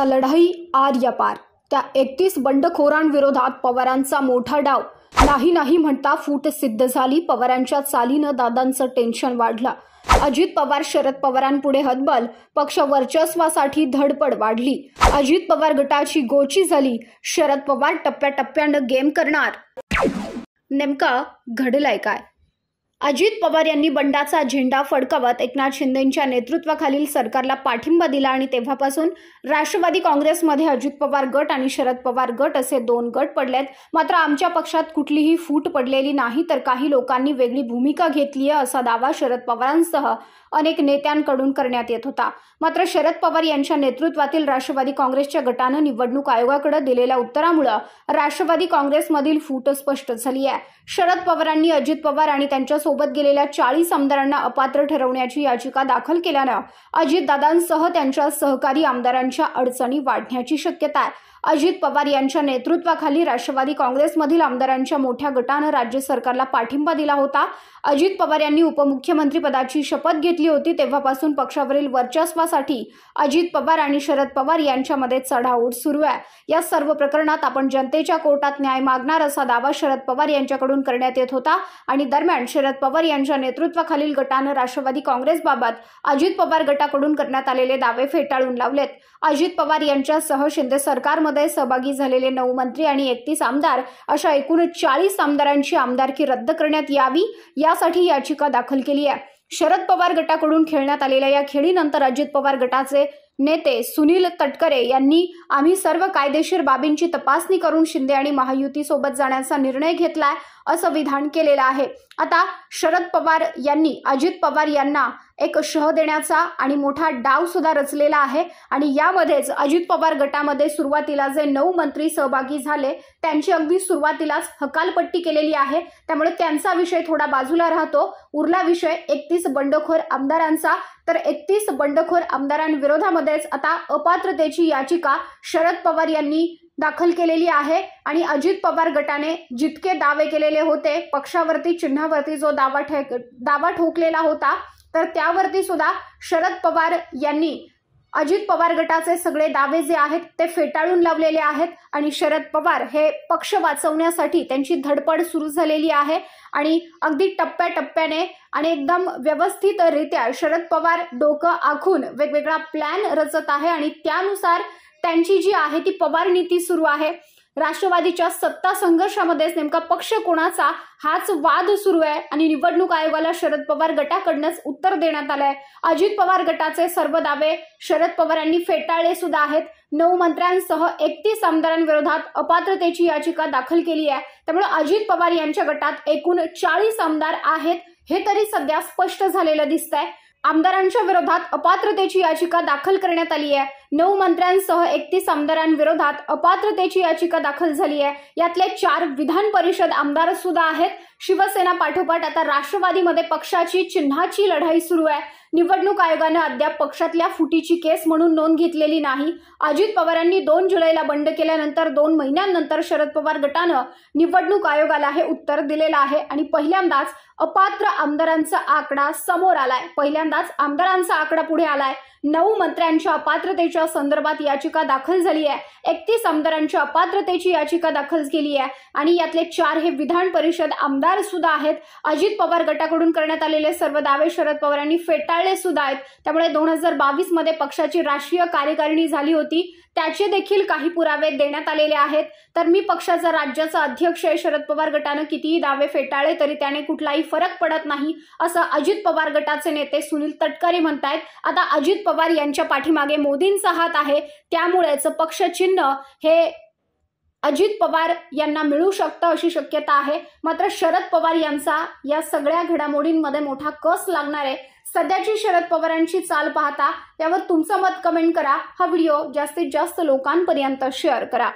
आता लढाई आर्य पार त्या एकतीस बंडखोरांविरोधात पवारांचा मोठा डाव नाही नाही म्हणता फूट सिद्ध झाली पवारांच्या चालीनं दादांचं टेन्शन वाढलं अजित पवार शरद पवारांपुढे हतबल पक्ष वर्चस्वासाठी धडपड वाढली अजित पवार गटाची गोची झाली शरद पवार टप्प्याटप्प्यानं गेम करणार नेमका घडलाय काय अजित पवार यांनी बंडाचा झेंडा फडकवत एकनाथ शिंदेच्या नेतृत्वाखालील सरकारला पाठिंबा दिला आणि तेव्हापासून राष्ट्रवादी काँग्रेसमध्ये अजित पवार गट आणि शरद पवार गट असे दोन गट पडलेत मात्र आमच्या पक्षात कुठलीही फूट पडलेली नाही तर काही लोकांनी वेगळी भूमिका घेतली आहे असा दावा शरद पवारांसह अनेक नेत्यांकडून करण्यात येत होता मात्र शरद पवार यांच्या नेतृत्वातील राष्ट्रवादी काँग्रेसच्या गटानं निवडणूक आयोगाकडे दिलेल्या उत्तरामुळे राष्ट्रवादी काँग्रेसमधील फूट स्पष्ट झाली आहे शरद पवारांनी अजित पवार आणि त्यांच्या सोबत गेलेल्या चाळीस आमदारांना अपात्र ठरवण्याची याचिका दाखल केल्यानं अजितदादांसह त्यांच्या सहकारी आमदारांच्या अडचणी वाढण्याची शक्यता आहे अजित पवार यांच्या नेतृत्वाखाली राष्ट्रवादी काँग्रेसमधील आमदारांच्या मोठ्या गटानं राज्य सरकारला पाठिंबा दिला होता अजित पवार यांनी उपमुख्यमंत्री पदाची शपथ घेतली होती तेव्हापासून पक्षावरील वर्चस्वासाठी अजित पवार आणि शरद पवार यांच्यामध्ये चढाओढ सुरू आहे या सर्व प्रकरणात आपण जनतेच्या कोर्टात न्याय मागणार असा दावा शरद पवार यांच्याकडून करण्यात येत होता आणि दरम्यान शरद पवार यांच्या नेतृत्वाखालील गटानं राष्ट्रवादी काँग्रेसबाबत अजित पवार गटाकडून करण्यात आलेले दावे फेटाळून लावलेत अजित पवार यांच्यासह शिंदे सरकारमध्ये मध्ये सहभागी झालेले नऊ मंत्री आणि एकतीस आमदार अशा एकूण चाळीस आमदारांची आमदारकी रद्द करण्यात यावी यासाठी याचिका दाखल केली आहे शरद पवार गटाकडून खेळण्यात आलेल्या या खेळीनंतर अजित पवार गटाचे नेते सुनील तटकरे यांनी आम्ही सर्व कायदेशीर बाबींची तपासणी करून शिंदे आणि महायुती सोबत जाण्याचा निर्णय घेतलाय असं विधान केलेलं आहे आता शरद पवार यांनी अजित पवार यांना एक शह देण्याचा आणि मोठा डाव सुद्धा रचलेला आहे आणि यामध्येच अजित पवार गटामध्ये सुरुवातीला जे नऊ मंत्री सहभागी झाले त्यांची अगदी सुरुवातीलाच हकालपट्टी केलेली आहे त्यामुळे त्यांचा विषय थोडा बाजूला राहतो उरला विषय एकतीस बंडखोर आमदारांचा तर एकतीस बंडखोर आमदारांविरोधामध्येच आता अपात्रतेची याचिका शरद पवार यांनी दाखल केलेली आहे आणि अजित पवार गटाने जितके दावे केलेले होते पक्षावरती चिन्हावरती जो दावा ठे दावा ठोकलेला होता तर त्यावरती सुद्धा शरद पवार यांनी अजित पवार गटाचे सगळे दावे जे आहेत ते फेटाळून लावलेले आहेत आणि शरद पवार हे पक्ष वाचवण्यासाठी त्यांची धडपड सुरू झालेली आहे आणि अगदी टप्प्याटप्प्याने आणि एकदम व्यवस्थितरित्या शरद पवार डोकं आखून वेगवेगळा प्लॅन रचत आहे आणि त्यानुसार त्यांची जी आहे ती पवार नीती सुरू आहे राष्ट्रवादीच्या सत्ता संघर्षामध्येच नेमका पक्ष कोणाचा हाच वाद सुरू आहे आणि निवडणूक आयोगाला शरद पवार गटाकडनंच उत्तर देण्यात आलंय अजित पवार गटाचे सर्व दावे शरद पवार यांनी फेटाळले सुद्धा आहेत नऊ मंत्र्यांसह एकतीस आमदारांविरोधात अपात्रतेची याचिका दाखल केली आहे त्यामुळे अजित पवार यांच्या गटात एकूण चाळीस आमदार आहेत हे तरी सध्या स्पष्ट झालेलं दिसत आहे आमदारांच्या विरोधात अपात्रतेची याचिका दाखल करण्यात आली आहे नऊ मंत्र्यांसह एकतीस आमदारांविरोधात अपात्रतेची याचिका दाखल झाली आहे यातले चार विधान परिषद आमदार सुद्धा आहेत शिवसेना पाठोपाठ आता राष्ट्रवादीमध्ये पक्षाची चिन्हाची लढाई सुरू आहे निवडणूक आयोगानं अद्याप पक्षातल्या फुटीची केस म्हणून नोंद घेतलेली नाही अजित पवारांनी दोन जुलैला बंड केल्यानंतर दोन महिन्यांनंतर शरद पवार गटानं निवडणूक आयोगाला हे उत्तर दिलेलं आहे आणि पहिल्यांदाच अपात्र आमदारांचा आकडा समोर आलाय पहिल्यांदाच आमदारांचा आकडा पुढे आलाय नऊ मंत्र्यांच्या अपात्रतेच्या संदर्भात याचिका दाखल झाली आहे एकतीस आमदारांच्या अपात्रतेची याचिका दाखल केली आहे आणि यातले चार हे विधान परिषद आमदार सुद्धा आहेत अजित पवार गटाकडून करण्यात आलेले सर्व दावे शरद पवार यांनी फेटाळले सुद्धा आहेत त्यामुळे दोन हजार बावीस मध्ये पक्षाची राष्ट्रीय कार्यकारिणी झाली होती त्याचे देखील काही पुरावे देण्यात आलेले आहेत तर मी पक्षाचा राज्याचा अध्यक्ष आहे शरद पवार गटानं कितीही दावे फेटाळले तरी त्याने कुठलाही फरक पडत नाही असं अजित पवार गटाचे नेते सुनील तटकरे आहेत आता अजित पवार यांच्या पाठीमागे मोदींचा हात आहे त्यामुळेच पक्षचिन्ह हे अजित पवार यांना मिळू शकतं अशी शक्यता आहे मात्र शरद पवार यांचा या सगळ्या घडामोडींमध्ये मोठा कस लागणार आहे सध्याची शरद पवारांची चाल पाहता त्यावर तुमचं मत कमेंट करा हा व्हिडिओ जास्तीत जास्त लोकांपर्यंत शेअर करा